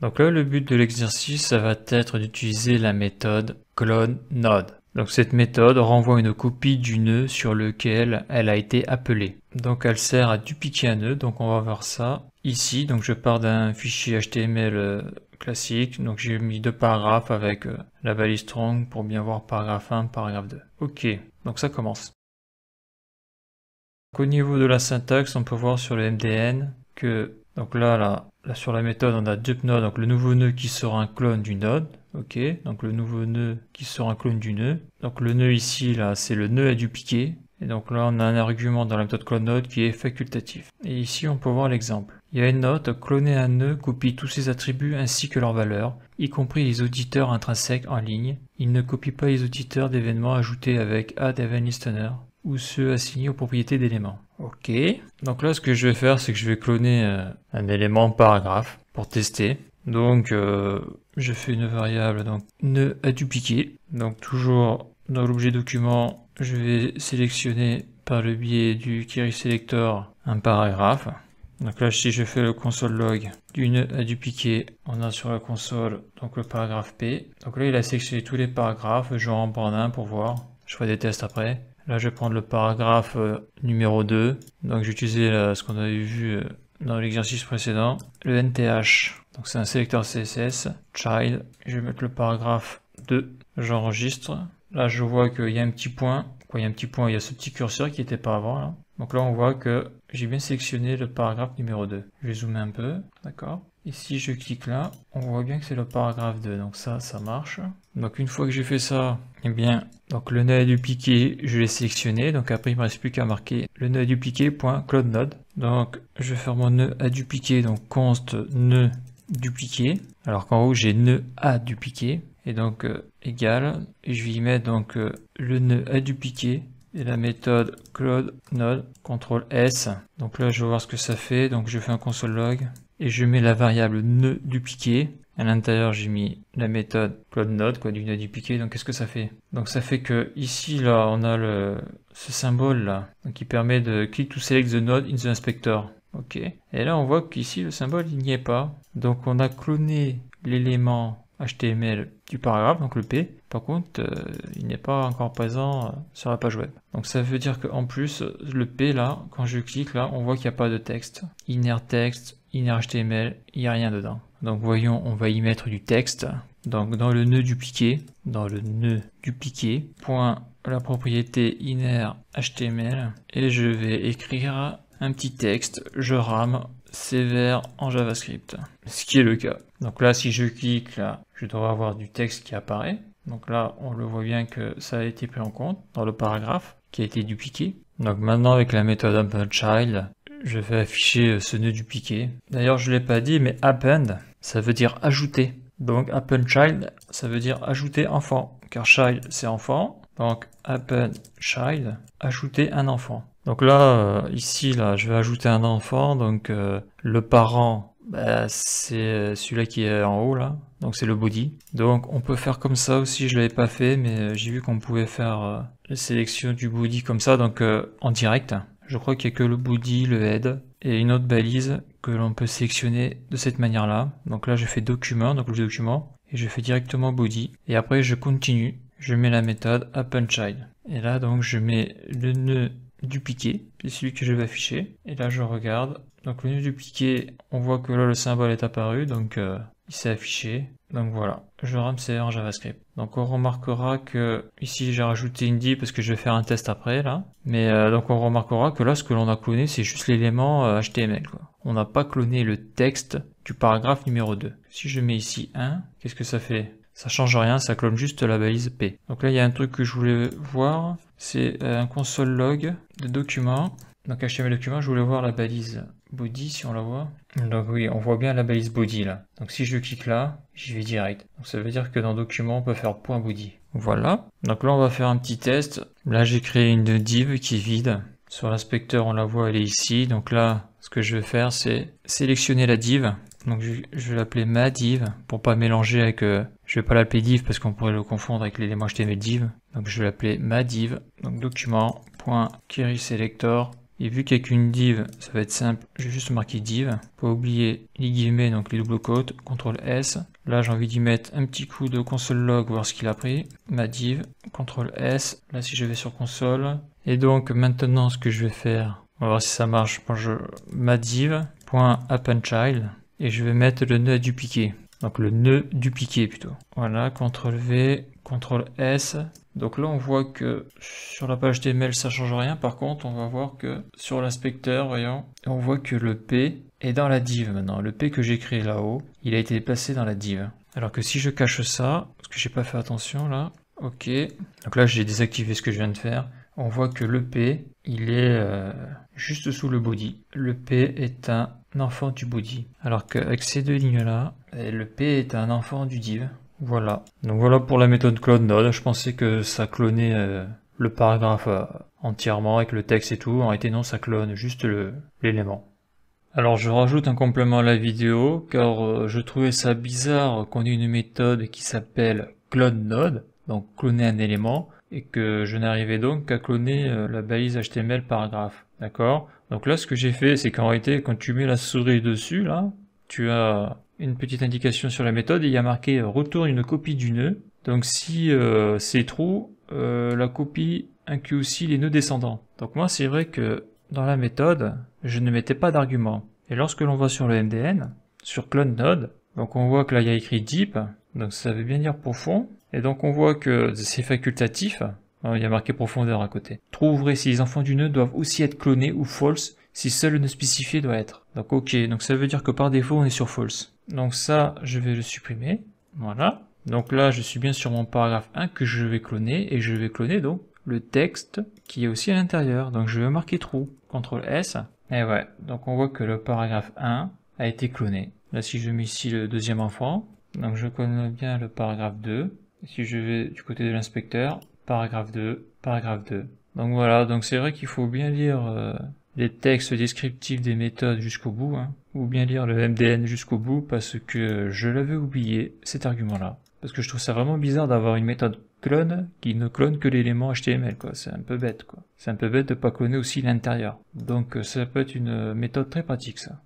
Donc là, le but de l'exercice, ça va être d'utiliser la méthode clone node. Donc cette méthode renvoie une copie du nœud sur lequel elle a été appelée. Donc elle sert à dupliquer un nœud, donc on va voir ça ici. Donc je pars d'un fichier HTML euh, classique, donc j'ai mis deux paragraphes avec euh, la valise strong pour bien voir paragraphe 1, paragraphe 2. Ok, donc ça commence au niveau de la syntaxe, on peut voir sur le MDN que, donc là, là, sur la méthode, on a dupNode, node, donc le nouveau nœud qui sera un clone du node. Ok, donc le nouveau nœud qui sera un clone du nœud. Donc le nœud ici, là, c'est le nœud à dupliquer. Et donc là, on a un argument dans la méthode clone node qui est facultatif. Et ici, on peut voir l'exemple. Il y a une note, cloner un nœud copie tous ses attributs ainsi que leurs valeurs, y compris les auditeurs intrinsèques en ligne. Il ne copie pas les auditeurs d'événements ajoutés avec add event listener ou ceux assignés aux propriétés d'éléments. Ok. Donc là, ce que je vais faire, c'est que je vais cloner euh, un élément paragraphe pour tester. Donc, euh, je fais une variable donc ne à dupliquer. Donc toujours dans l'objet document, je vais sélectionner par le biais du query selector un paragraphe. Donc là, si je fais le console log du nœud à dupliquer, on a sur la console donc le paragraphe P. Donc là, il a sélectionné tous les paragraphes, je vais en un pour voir. Je ferai des tests après. Là, je vais prendre le paragraphe euh, numéro 2. Donc, j'ai utilisé euh, ce qu'on avait vu euh, dans l'exercice précédent. Le NTH, donc c'est un sélecteur CSS. Child, je vais mettre le paragraphe 2. J'enregistre. Là, je vois qu'il y a un petit point. Quoi, il y a un petit point, il y a ce petit curseur qui n'était pas avant. Donc là, on voit que j'ai bien sélectionné le paragraphe numéro 2. Je vais zoomer un peu. D'accord et si je clique là, on voit bien que c'est le paragraphe 2, donc ça, ça marche. Donc une fois que j'ai fait ça, eh bien, donc le nœud du dupliquer, je l'ai sélectionné, donc après il ne me reste plus qu'à marquer le nœud du Point Donc je vais faire mon nœud à dupliquer, donc const nœud dupliquer, alors qu'en haut j'ai nœud à dupliquer, et donc euh, égal, et je vais y mettre donc euh, le nœud à dupliquer, et la méthode CloudNode CTRL S. Donc là je vais voir ce que ça fait, donc je fais un console log, et je mets la variable nœud du À l'intérieur, j'ai mis la méthode clone, node, quoi, du nœud dupliqué. Donc, qu'est-ce que ça fait Donc, ça fait que ici, là, on a ce symbole là, qui permet de click to select the node in the inspector. Ok. Et là, on voit qu'ici, le symbole, il n'y est pas. Donc, on a cloné l'élément HTML du paragraphe, donc le P, par contre, euh, il n'est pas encore présent euh, sur la page web. Donc ça veut dire qu'en plus, le P là, quand je clique là, on voit qu'il n'y a pas de texte. Inner text, inner HTML, il n'y a rien dedans. Donc voyons, on va y mettre du texte. Donc dans le nœud dupliqué, dans le nœud dupliqué, point la propriété inner HTML, et je vais écrire un petit texte, je rame sévère en JavaScript, ce qui est le cas. Donc là, si je clique là, je dois avoir du texte qui apparaît. Donc là, on le voit bien que ça a été pris en compte dans le paragraphe qui a été dupliqué. Donc maintenant, avec la méthode append child, je vais afficher ce nœud dupliqué. D'ailleurs, je ne l'ai pas dit, mais append, ça veut dire ajouter. Donc append child, ça veut dire ajouter enfant, car child, c'est enfant. Donc append child, ajouter un enfant. Donc là, euh, ici, là, je vais ajouter un enfant, donc euh, le parent bah, c'est euh, celui-là qui est en haut là, donc c'est le body. Donc on peut faire comme ça aussi, je l'avais pas fait, mais euh, j'ai vu qu'on pouvait faire euh, la sélection du body comme ça, donc en direct. Je crois qu'il n'y a que le body, le head et une autre balise que l'on peut sélectionner de cette manière là. Donc là je fais document, donc le document, et je fais directement body. Et après je continue, je mets la méthode append child. Et là donc je mets le nœud dupliqué, c'est celui que je vais afficher. Et là je regarde, donc le du on voit que là le symbole est apparu, donc euh, il s'est affiché. Donc voilà, je rame c'est en JavaScript. Donc on remarquera que ici j'ai rajouté div parce que je vais faire un test après là. Mais euh, donc on remarquera que là ce que l'on a cloné c'est juste l'élément HTML euh, quoi. On n'a pas cloné le texte du paragraphe numéro 2. Si je mets ici 1, qu'est-ce que ça fait ça change rien, ça clone juste la balise P. Donc là, il y a un truc que je voulais voir, c'est un console log de documents. Donc HTML document, je voulais voir la balise body si on la voit. Donc oui, on voit bien la balise body là. Donc si je clique là, j'y vais direct. Donc ça veut dire que dans document, on peut faire point .body. Voilà. Donc là, on va faire un petit test. Là, j'ai créé une div qui est vide. Sur l'inspecteur, on la voit, elle est ici. Donc là, ce que je vais faire, c'est sélectionner la div. Donc je, vais l'appeler ma div pour pas mélanger avec... Euh, je vais pas l'appeler div parce qu'on pourrait le confondre avec l'élément HTML div. Donc je vais l'appeler ma div. Donc document.querySelector et vu qu'il n'y a qu'une div, ça va être simple, je vais juste marquer div. Pas oublier les guillemets, donc les double côtes, CTRL S. Là j'ai envie d'y mettre un petit coup de console log, voir ce qu'il a pris. Ma div, CTRL S. Là si je vais sur console. Et donc maintenant ce que je vais faire, on va voir si ça marche. je je, ma div, point Et je vais mettre le nœud à dupliquer. Donc le nœud dupliqué plutôt. Voilà, CTRL V, CTRL S. Donc là, on voit que sur la page HTML, ça change rien. Par contre, on va voir que sur l'inspecteur, voyons, on voit que le P est dans la div maintenant. Le P que j'ai créé là-haut, il a été déplacé dans la div. Alors que si je cache ça, parce que j'ai pas fait attention là, ok. Donc là, j'ai désactivé ce que je viens de faire. On voit que le P, il est euh, juste sous le body. Le P est un enfant du body. Alors qu'avec ces deux lignes là, euh, le P est un enfant du div. Voilà. Donc voilà pour la méthode clone node. Je pensais que ça clonait euh, le paragraphe euh, entièrement avec le texte et tout. En réalité non, ça clone juste l'élément. Alors je rajoute un complément à la vidéo car euh, je trouvais ça bizarre qu'on ait une méthode qui s'appelle clone node, donc cloner un élément, et que je n'arrivais donc qu'à cloner la balise HTML paragraphe. D'accord Donc là ce que j'ai fait c'est qu'en réalité quand tu mets la souris dessus là, tu as une petite indication sur la méthode, il y a marqué euh, retourne une copie du nœud. Donc si euh, c'est true, euh, la copie inclut aussi les nœuds descendants. Donc moi c'est vrai que dans la méthode, je ne mettais pas d'argument. Et lorsque l'on va sur le MDN, sur clone node, donc on voit que là il y a écrit deep, donc ça veut bien dire profond, et donc on voit que c'est facultatif, il y a marqué profondeur à côté. Trouver si les enfants du nœud doivent aussi être clonés ou false si seul ne spécifié doit être. Donc ok, donc ça veut dire que par défaut on est sur false. Donc ça, je vais le supprimer, voilà. Donc là, je suis bien sur mon paragraphe 1 que je vais cloner, et je vais cloner donc le texte qui est aussi à l'intérieur. Donc je vais marquer trou, CTRL S, et ouais, donc on voit que le paragraphe 1 a été cloné. Là, si je mets ici le deuxième enfant, donc je connais bien le paragraphe 2. Si je vais du côté de l'inspecteur, paragraphe 2, paragraphe 2. Donc voilà, donc c'est vrai qu'il faut bien lire... Euh, les textes descriptifs des méthodes jusqu'au bout, hein, ou bien lire le MDN jusqu'au bout, parce que je l'avais oublié, cet argument-là. Parce que je trouve ça vraiment bizarre d'avoir une méthode clone qui ne clone que l'élément HTML, quoi. C'est un peu bête, quoi. C'est un peu bête de pas cloner aussi l'intérieur. Donc euh, ça peut être une méthode très pratique, ça.